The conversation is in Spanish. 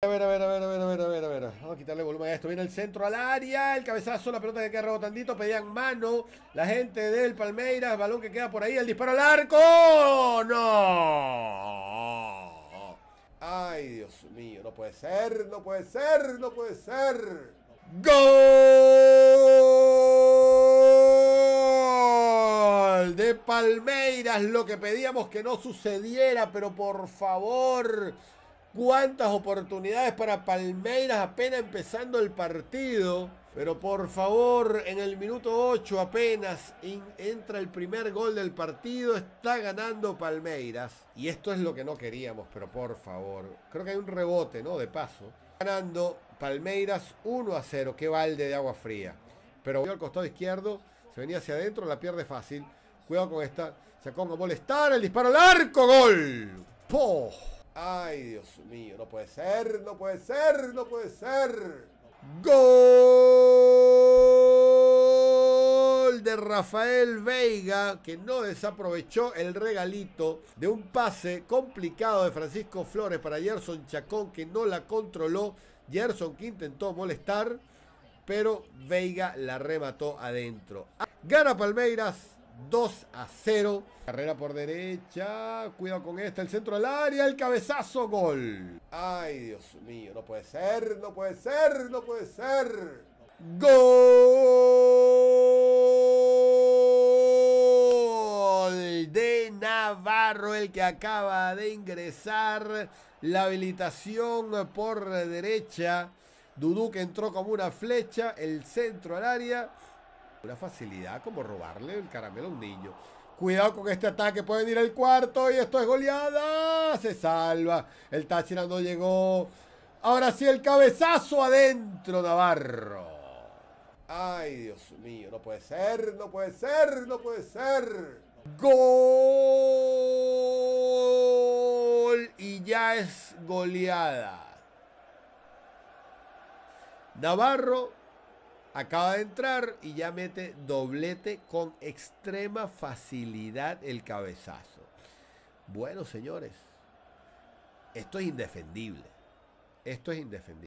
A ver, a ver, a ver, a ver, a ver, Vamos a quitarle volumen a esto. Viene el centro al área, el cabezazo, la pelota que queda rebotandito, pedían mano. La gente del Palmeiras, balón que queda por ahí, el disparo al arco. ¡No! Ay, Dios mío, no puede ser, no puede ser, no puede ser. ¡Gol! De Palmeiras, lo que pedíamos que no sucediera, pero por favor cuántas oportunidades para Palmeiras apenas empezando el partido. Pero por favor, en el minuto 8 apenas entra el primer gol del partido, está ganando Palmeiras. Y esto es lo que no queríamos, pero por favor. Creo que hay un rebote, ¿no? De paso. Ganando Palmeiras 1 a 0, qué balde de agua fría. Pero al costado izquierdo, se venía hacia adentro, la pierde fácil. Cuidado con esta, sacó un molestar, el disparo al arco, gol. Poh Ay, Dios mío, no puede ser, no puede ser, no puede ser. Gol de Rafael Veiga, que no desaprovechó el regalito de un pase complicado de Francisco Flores para Gerson Chacón, que no la controló. Gerson que intentó molestar, pero Veiga la remató adentro. Gana Palmeiras 2 a 0. Carrera por derecha. Cuidado con esta. El centro al área. El cabezazo. Gol. Ay, Dios mío. No puede ser. No puede ser. No puede ser. Gol de Navarro. El que acaba de ingresar. La habilitación por derecha. Dudu que entró como una flecha. El centro al área. Una facilidad como robarle el caramelo a un niño. Cuidado con este ataque, puede venir el cuarto y esto es goleada. Se salva. El Táchira no llegó. Ahora sí el cabezazo adentro, Navarro. Ay, Dios mío, no puede ser, no puede ser, no puede ser. Gol y ya es goleada. Navarro Acaba de entrar y ya mete doblete con extrema facilidad el cabezazo. Bueno, señores, esto es indefendible. Esto es indefendible.